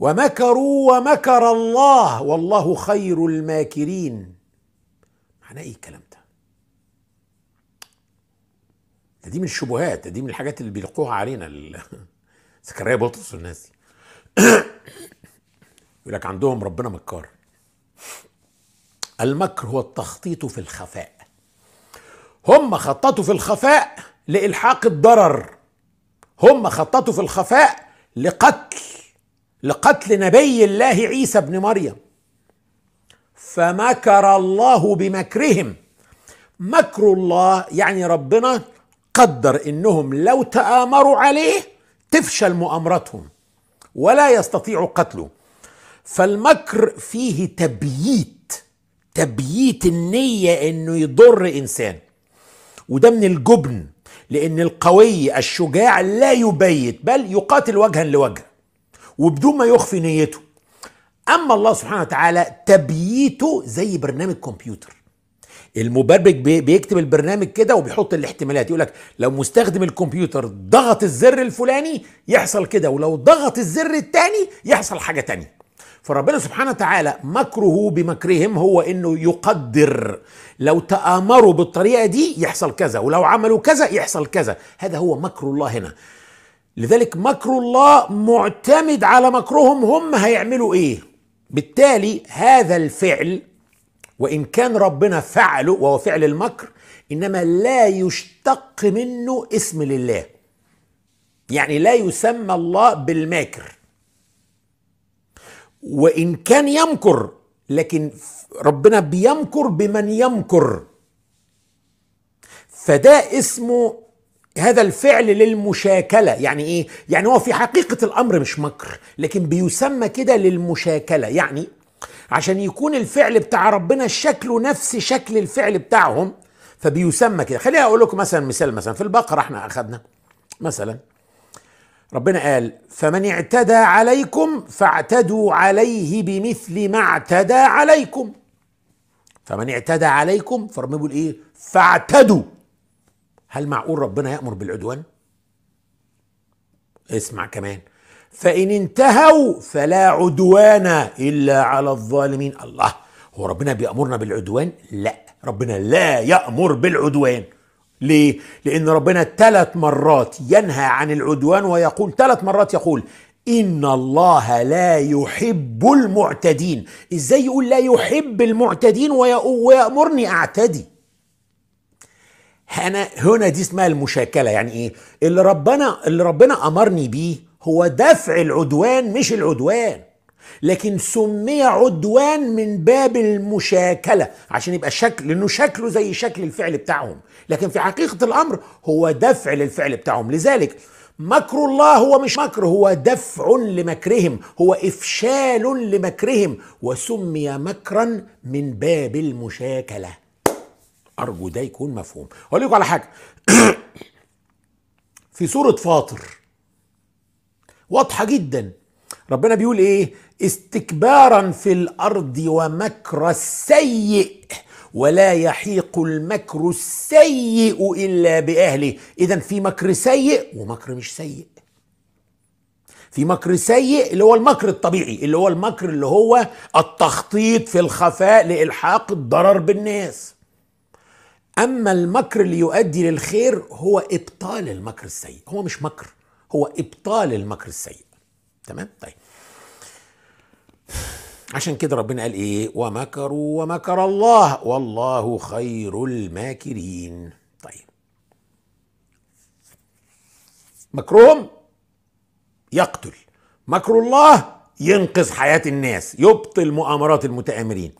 ومكروا ومكر الله والله خير الماكرين معناه ايه الكلام ده ده دي من الشبهات دي من الحاجات اللي بيلقوها علينا زكريا بطرس والناس دي يقول لك عندهم ربنا مكار المكر هو التخطيط في الخفاء هم خططوا في الخفاء لإلحاق الضرر هم خططوا في الخفاء لقتل لقتل نبي الله عيسى بن مريم فمكر الله بمكرهم مكر الله يعني ربنا قدر انهم لو تآمروا عليه تفشل مؤامرتهم ولا يستطيعوا قتله فالمكر فيه تبييت تبييت النية انه يضر انسان وده من الجبن لان القوي الشجاع لا يبيت بل يقاتل وجها لوجه وبدون ما يخفي نيته اما الله سبحانه وتعالى تبييته زي برنامج كمبيوتر المبرمج بيكتب البرنامج كده وبيحط الاحتمالات يقول لك لو مستخدم الكمبيوتر ضغط الزر الفلاني يحصل كده ولو ضغط الزر التاني يحصل حاجه تانية فربنا سبحانه وتعالى مكره بمكرهم هو انه يقدر لو تآمروا بالطريقه دي يحصل كذا ولو عملوا كذا يحصل كذا هذا هو مكر الله هنا لذلك مكر الله معتمد على مكرهم هم هيعملوا ايه بالتالي هذا الفعل وان كان ربنا فعله وهو فعل المكر انما لا يشتق منه اسم لله يعني لا يسمى الله بالماكر وان كان يمكر لكن ربنا بيمكر بمن يمكر فده اسمه هذا الفعل للمشاكلة يعني إيه؟ يعني هو في حقيقة الأمر مش مكر لكن بيسمى كده للمشاكلة يعني عشان يكون الفعل بتاع ربنا شكله نفس شكل الفعل بتاعهم فبيسمى كده خليني أقول لكم مثلا مثال مثلا في البقرة احنا أخذنا مثلا ربنا قال فمن اعتدى عليكم فاعتدوا عليه بمثل ما اعتدى عليكم فمن اعتدى عليكم فربنا بيقول ايه فاعتدوا هل معقول ربنا يأمر بالعدوان؟ اسمع كمان فإن انتهوا فلا عدوان إلا على الظالمين الله هو ربنا بيأمرنا بالعدوان؟ لا ربنا لا يأمر بالعدوان ليه؟ لأن ربنا ثلاث مرات ينهى عن العدوان ويقول ثلاث مرات يقول إن الله لا يحب المعتدين إزاي يقول لا يحب المعتدين ويأمرني أعتدي هنا هنا دي اسمها المشاكله يعني ايه اللي ربنا اللي ربنا امرني بيه هو دفع العدوان مش العدوان لكن سمي عدوان من باب المشاكله عشان يبقى شكل لانه شكله زي شكل الفعل بتاعهم لكن في حقيقه الامر هو دفع للفعل بتاعهم لذلك مكر الله هو مش مكر هو دفع لمكرهم هو افشال لمكرهم وسمي مكرا من باب المشاكله ارجو ده يكون مفهوم اقول لكم على حاجه في سوره فاطر واضحه جدا ربنا بيقول ايه استكبارا في الارض ومكر السيء ولا يحيق المكر السيء الا باهله اذا في مكر سيء ومكر مش سيء في مكر سيء اللي هو المكر الطبيعي اللي هو المكر اللي هو التخطيط في الخفاء لالحاق الضرر بالناس أما المكر اللي يؤدي للخير هو إبطال المكر السيء هو مش مكر هو إبطال المكر السيء تمام طيب عشان كده ربنا قال إيه ومكروا ومكر الله والله خير الماكرين طيب مكرهم يقتل مكر الله ينقذ حياة الناس يبطل مؤامرات المتآمرين